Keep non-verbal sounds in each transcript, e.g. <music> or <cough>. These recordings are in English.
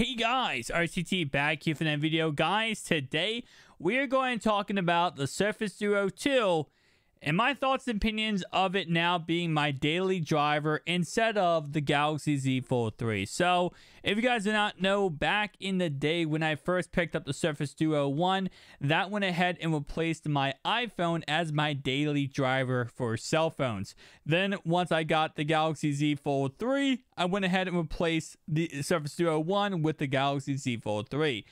Hey guys, RCT back here for that video. Guys, today we're going to talking about the Surface Duo 2 and my thoughts and opinions of it now being my daily driver instead of the Galaxy Z Fold 3. So, if you guys do not know, back in the day when I first picked up the Surface Duo 1, that went ahead and replaced my iPhone as my daily driver for cell phones. Then, once I got the Galaxy Z Fold 3, I went ahead and replaced the Surface Duo 1 with the Galaxy Z Fold 3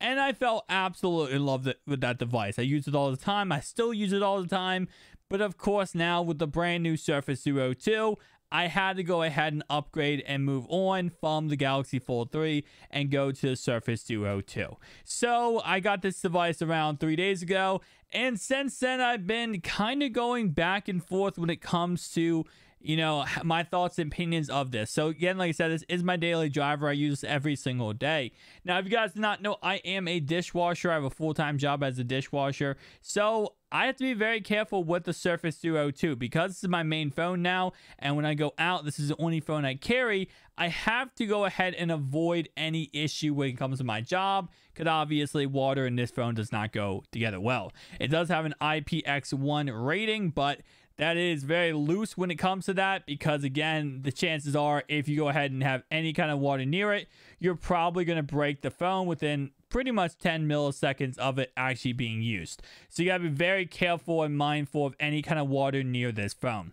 and I fell absolutely in love with that device. I use it all the time. I still use it all the time. But of course now with the brand new Surface Duo 2, I had to go ahead and upgrade and move on from the Galaxy Fold 3 and go to the Surface Duo 2. So I got this device around three days ago and since then I've been kind of going back and forth when it comes to you know, my thoughts and opinions of this. So again, like I said, this is my daily driver. I use this every single day. Now, if you guys do not know, I am a dishwasher. I have a full-time job as a dishwasher. So I have to be very careful with the Surface Duo 2 because this is my main phone now. And when I go out, this is the only phone I carry. I have to go ahead and avoid any issue when it comes to my job because obviously water and this phone does not go together well. It does have an IPX1 rating, but that is very loose when it comes to that because again the chances are if you go ahead and have any kind of water near it you're probably going to break the phone within pretty much 10 milliseconds of it actually being used so you got to be very careful and mindful of any kind of water near this phone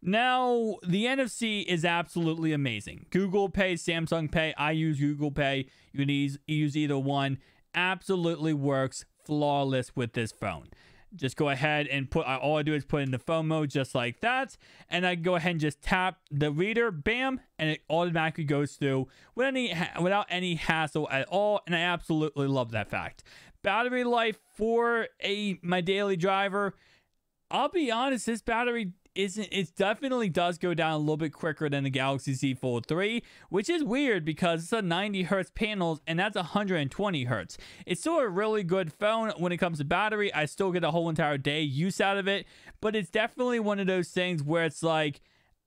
now the nfc is absolutely amazing google pay samsung pay i use google pay you can use, use either one absolutely works flawless with this phone just go ahead and put all I do is put in the phone mode just like that and I go ahead and just tap the reader bam and it automatically goes through any without any hassle at all and I absolutely love that fact battery life for a my daily driver I'll be honest this battery isn't it definitely does go down a little bit quicker than the Galaxy Z Fold 3, which is weird because it's a 90 hertz panels and that's 120 hertz. It's still a really good phone when it comes to battery. I still get a whole entire day use out of it, but it's definitely one of those things where it's like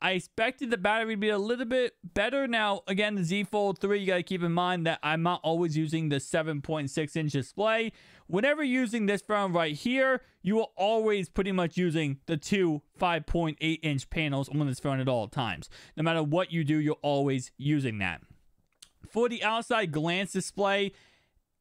I expected the battery to be a little bit better. Now, again, the Z Fold 3, you got to keep in mind that I'm not always using the 7.6 inch display. Whenever using this phone right here, you are always pretty much using the two 5.8 inch panels on this phone at all times. No matter what you do, you're always using that. For the outside glance display,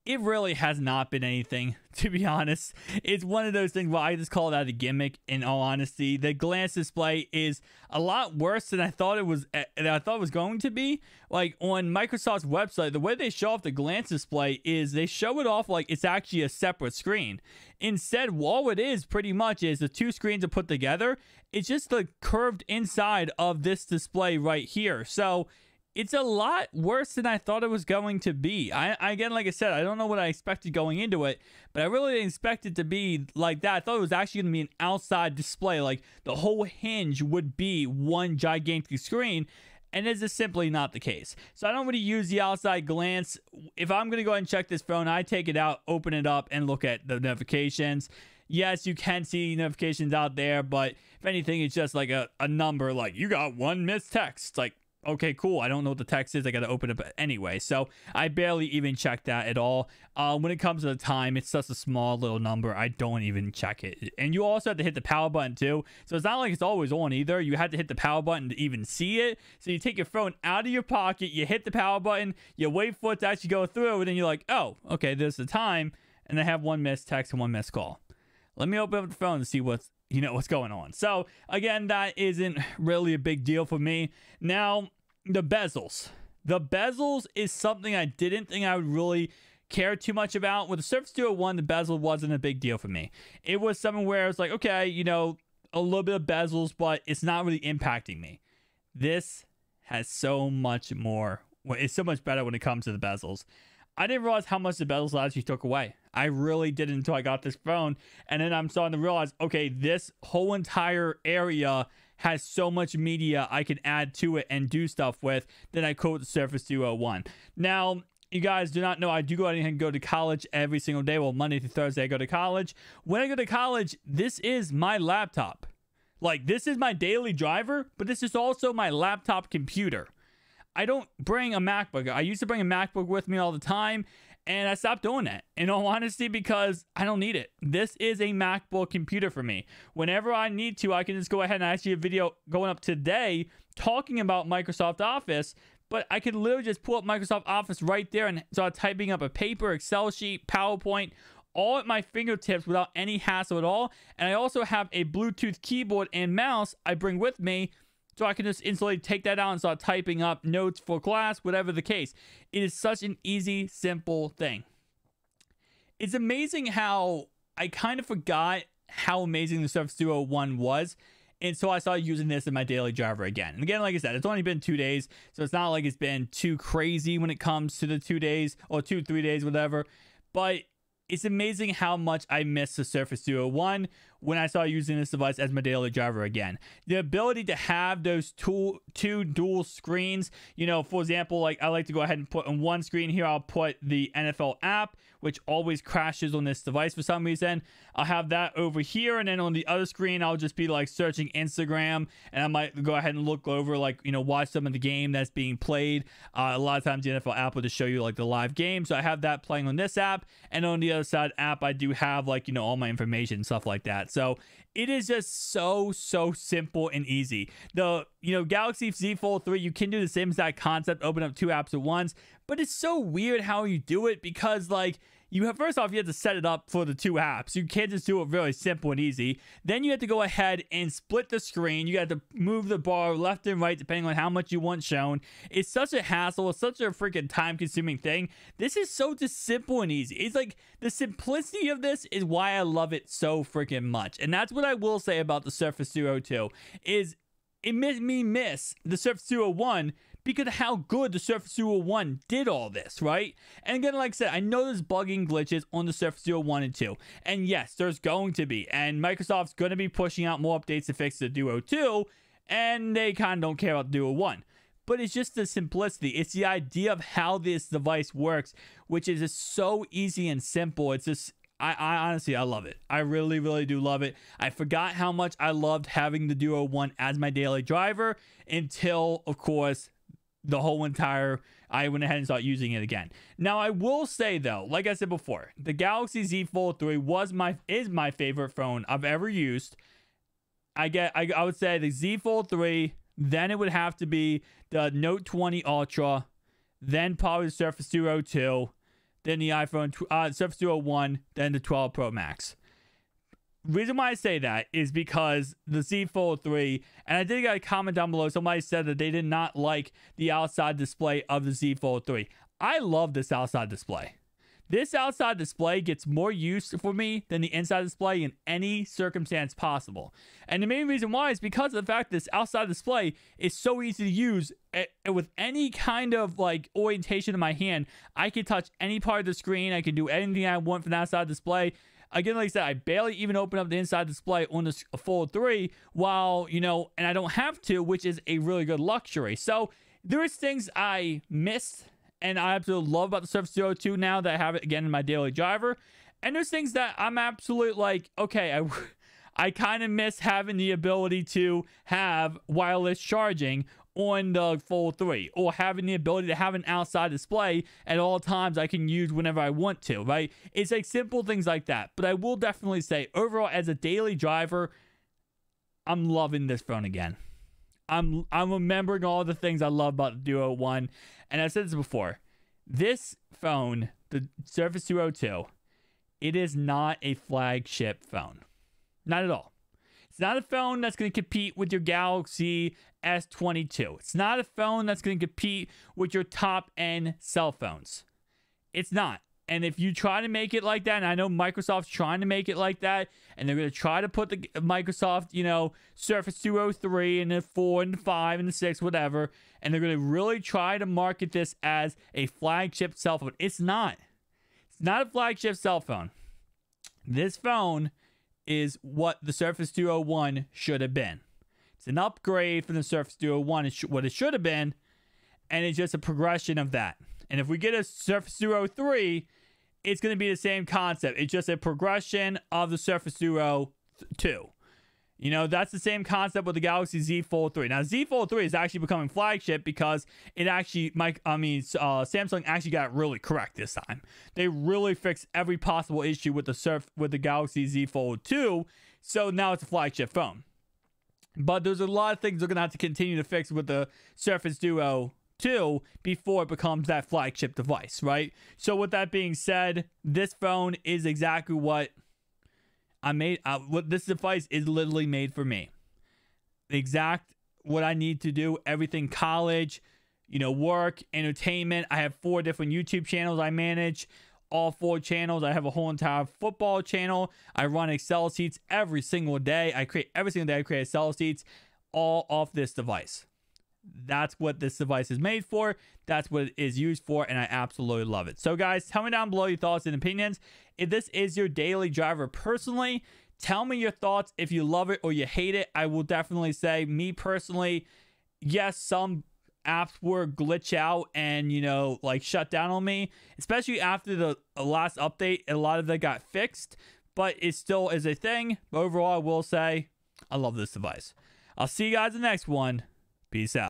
it really has not been anything, <laughs> to be honest. It's one of those things where I just call that a gimmick, in all honesty. The glance display is a lot worse than I thought it was eh, I thought it was going to be. Like on Microsoft's website, the way they show off the glance display is they show it off like it's actually a separate screen. Instead, all it is pretty much is the two screens are put together. It's just the curved inside of this display right here. So it's a lot worse than I thought it was going to be. I again, like I said, I don't know what I expected going into it, but I really didn't expect it to be like that. I thought it was actually going to be an outside display, like the whole hinge would be one gigantic screen, and this is simply not the case. So I don't really use the outside glance. If I'm going to go ahead and check this phone, I take it out, open it up, and look at the notifications. Yes, you can see notifications out there, but if anything, it's just like a, a number like you got one missed text. It's like, okay, cool. I don't know what the text is. I got to open it anyway. So I barely even check that at all. Uh, when it comes to the time, it's just a small little number. I don't even check it. And you also have to hit the power button too. So it's not like it's always on either. You have to hit the power button to even see it. So you take your phone out of your pocket, you hit the power button, you wait for it to actually go through, and then you're like, oh, okay, there's the time. And I have one missed text and one missed call. Let me open up the phone and see what's you know what's going on. So again, that isn't really a big deal for me. Now, the bezels. The bezels is something I didn't think I would really care too much about. With the Surface Duo 1, the bezel wasn't a big deal for me. It was something where I was like, okay, you know, a little bit of bezels, but it's not really impacting me. This has so much more. It's so much better when it comes to the bezels. I didn't realize how much the battle slides took away. I really didn't until I got this phone. And then I'm starting to realize, okay, this whole entire area has so much media I can add to it and do stuff with Then I quote Surface Duo 1. Now, you guys do not know, I do go ahead and go to college every single day. Well, Monday through Thursday, I go to college. When I go to college, this is my laptop. Like, this is my daily driver, but this is also my laptop computer. I don't bring a MacBook. I used to bring a MacBook with me all the time, and I stopped doing that in all honesty because I don't need it. This is a MacBook computer for me. Whenever I need to, I can just go ahead and I see a video going up today talking about Microsoft Office but I could literally just pull up Microsoft Office right there and start typing up a paper, Excel sheet, PowerPoint, all at my fingertips without any hassle at all. And I also have a Bluetooth keyboard and mouse I bring with me so I can just instantly take that out and start typing up notes for class, whatever the case. It is such an easy, simple thing. It's amazing how I kind of forgot how amazing the Surface Duo 1 was. And so I started using this in my daily driver again. And again, like I said, it's only been two days. So it's not like it's been too crazy when it comes to the two days or two, three days, whatever. But it's amazing how much I miss the Surface Duo 1 when I start using this device as my daily driver again. The ability to have those two, two dual screens, you know, for example, like I like to go ahead and put on one screen here, I'll put the NFL app, which always crashes on this device for some reason. I'll have that over here. And then on the other screen, I'll just be like searching Instagram and I might go ahead and look over like, you know, watch some of the game that's being played. Uh, a lot of times the NFL app will just show you like the live game. So I have that playing on this app. And on the other side app, I do have like, you know, all my information, stuff like that. So it is just so, so simple and easy. The, you know, Galaxy Z Fold 3, you can do the same exact concept, open up two apps at once, but it's so weird how you do it because, like, you have first off you have to set it up for the two apps you can't just do it really simple and easy then you have to go ahead and split the screen you have to move the bar left and right depending on how much you want shown it's such a hassle it's such a freaking time consuming thing this is so just simple and easy it's like the simplicity of this is why i love it so freaking much and that's what i will say about the surface duo 2 is it made me miss the surface duo 1 because of how good the Surface Duo 1 did all this, right? And again, like I said, I know there's bugging glitches on the Surface Duo 1 and 2. And yes, there's going to be. And Microsoft's going to be pushing out more updates to fix the Duo 2. And they kind of don't care about the Duo 1 but it's just the simplicity. It's the idea of how this device works, which is just so easy and simple. It's just, I, I, honestly, I love it. I really, really do love it. I forgot how much I loved having the Duo 1 as my daily driver until, of course, the whole entire I went ahead and started using it again. Now I will say though, like I said before, the Galaxy Z Fold 3 was my is my favorite phone I've ever used. I get I, I would say the Z Fold 3, then it would have to be the Note 20 Ultra, then probably the Surface Duo 2, then the iPhone uh, Surface Duo 1, then the 12 Pro Max reason why I say that is because the z 3, and I did get a comment down below. Somebody said that they did not like the outside display of the z 3. I love this outside display. This outside display gets more use for me than the inside display in any circumstance possible. And the main reason why is because of the fact this outside display is so easy to use eh, eh, with any kind of like orientation in my hand. I can touch any part of the screen. I can do anything I want from the outside display. Again, like I said, I barely even open up the inside display on the Fold 3 while, you know, and I don't have to, which is a really good luxury. So there is things I miss, and I absolutely love about the Surface Duo 2 now that I have it again in my daily driver. And there's things that I'm absolutely like, okay, I... <laughs> I kind of miss having the ability to have wireless charging on the Fold 3 or having the ability to have an outside display at all times I can use whenever I want to, right? It's like simple things like that. But I will definitely say overall as a daily driver, I'm loving this phone again. I'm I'm remembering all the things I love about the Duo 1. And I've said this before. This phone, the Surface Duo 2, it is not a flagship phone. Not at all not a phone that's going to compete with your Galaxy S22. It's not a phone that's going to compete with your top end cell phones. It's not. And if you try to make it like that, and I know Microsoft's trying to make it like that, and they're going to try to put the Microsoft, you know, Surface 203 and the 4 and the 5 and the 6, whatever, and they're going to really try to market this as a flagship cell phone. It's not. It's not a flagship cell phone. This phone is what the Surface Duo 1 should have been. It's an upgrade from the Surface Duo 1, it's what it should have been, and it's just a progression of that. And if we get a Surface Duo 3, it's going to be the same concept. It's just a progression of the Surface Duo 2. You know, that's the same concept with the Galaxy Z Fold 3. Now, Z Fold 3 is actually becoming flagship because it actually, my, I mean, uh, Samsung actually got really correct this time. They really fixed every possible issue with the surf with the Galaxy Z Fold 2. So now it's a flagship phone. But there's a lot of things they're going to have to continue to fix with the Surface Duo 2 before it becomes that flagship device, right? So with that being said, this phone is exactly what I made what this device is literally made for me. The exact what I need to do, everything college, you know, work, entertainment. I have four different YouTube channels I manage, all four channels. I have a whole entire football channel. I run Excel sheets every single day. I create every single day I create Excel sheets all off this device. That's what this device is made for. That's what it is used for, and I absolutely love it. So guys, tell me down below your thoughts and opinions. If this is your daily driver personally, tell me your thoughts if you love it or you hate it. I will definitely say, me personally, yes, some apps were glitch out and you know like shut down on me especially after the last update a lot of that got fixed but it still is a thing but overall i will say i love this device i'll see you guys in the next one peace out